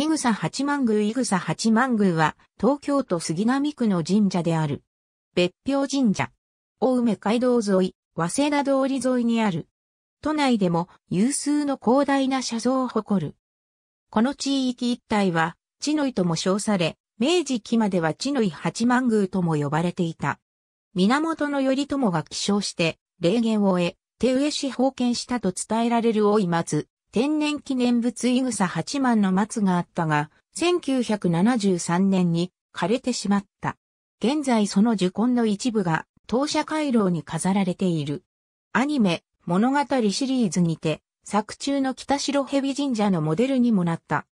イグサ八幡宮イグサ八幡宮は東京都杉並区の神社である。別表神社。大梅街道沿い、早稲田通り沿いにある。都内でも有数の広大な社像を誇る。この地域一帯は、地の井とも称され、明治期までは地の井八幡宮とも呼ばれていた。源頼朝が起床して、霊言を得、手植えし封建したと伝えられる大井松、天然記念物イグサ八幡の松があったが、1973年に枯れてしまった。現在その受根の一部が当社回廊に飾られている。アニメ、物語シリーズにて、作中の北白蛇神社のモデルにもなった。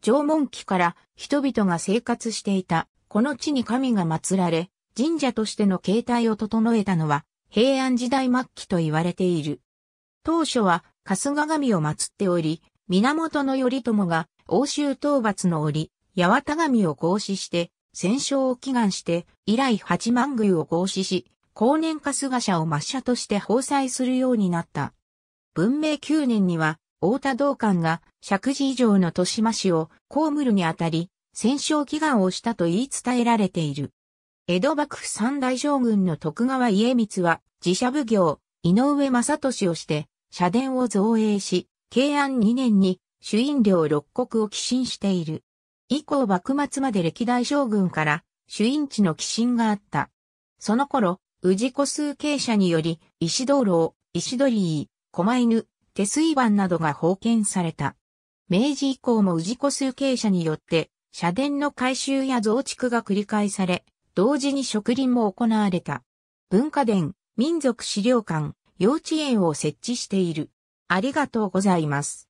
縄文期から人々が生活していた、この地に神が祀られ、神社としての形態を整えたのは、平安時代末期と言われている。当初は春日神を祀っており、源頼朝が欧州討伐の折、八幡神を合祀して、戦勝を祈願して、以来八幡宮を合祀し、後年春日社を抹社として放祭するようになった。文明九年には、大田道館が石寺以上の豊島市を公務るにあたり、戦勝祈願をしたと言い伝えられている。江戸幕府三大将軍の徳川家光は、自社奉行、井上正俊をして、社殿を造営し、慶安2年に主因領六国を寄進している。以降幕末まで歴代将軍から主因地の寄進があった。その頃、氏子数形者により、石灯籠、石鳥居、狛犬、手水盤などが封建された。明治以降も氏子数形者によって、社殿の改修や増築が繰り返され、同時に植林も行われた。文化殿、民族資料館、幼稚園を設置している。ありがとうございます。